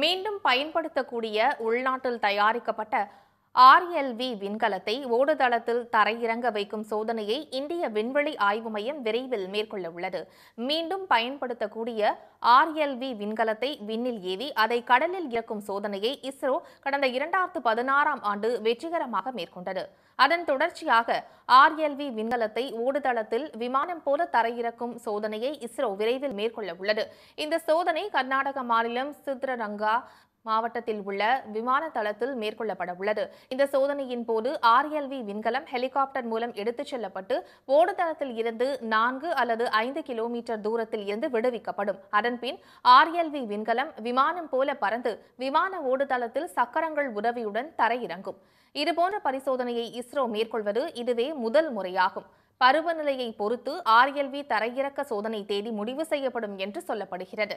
மீண்டும் பயன்படுத்தக்கூடிய உள்நாட்டில் தயாரிக்கப்பட்ட ஆர்எல்வி விண்கலத்தை ஓடுதளத்தில் தரையிறங்க வைக்கும் சோதனையை இந்திய விண்வெளி ஆய்வு மையம் விரைவில் மேற்கொள்ள உள்ளது மீண்டும் பயன்படுத்தக்கூடிய ஆர்எல்வி விண்கலத்தை விண்ணில் ஏவி அதை கடலில் இறக்கும் சோதனையை இஸ்ரோ கடந்த இரண்டாயிரத்து பதினாறாம் ஆண்டு வெற்றிகரமாக மேற்கொண்டது அதன் தொடர்ச்சியாக ஆர்எல்வி விண்கலத்தை ஓடுதளத்தில் விமானம் போல தரையிறக்கும் சோதனையை இஸ்ரோ விரைவில் மேற்கொள்ள உள்ளது இந்த சோதனை கர்நாடக மாநிலம் சித்ரரங்கா மாவட்டத்தில் உள்ள விமான தளத்தில் மேற்கொள்ளப்பட உள்ளது இந்த சோதனையின் போது ஆர்எல்வி விண்கலம் ஹெலிகாப்டர் மூலம் எடுத்துச் செல்லப்பட்டு ஓடுதளத்தில் இருந்து நான்கு அல்லது ஐந்து கிலோமீட்டர் தூரத்தில் இருந்து விடுவிக்கப்படும் அதன்பின் ஆர்எல்வி விண்கலம் விமானம் போல பறந்து விமான ஓடுதளத்தில் சக்கரங்கள் உதவியுடன் தரையிறங்கும் இதுபோன்ற பரிசோதனையை இஸ்ரோ மேற்கொள்வது இதுவே முதல் முறையாகும் பருவநிலையை பொறுத்து ஆர்எல்வி தரையிறக்க சோதனை தேதி முடிவு செய்யப்படும் என்று சொல்லப்படுகிறது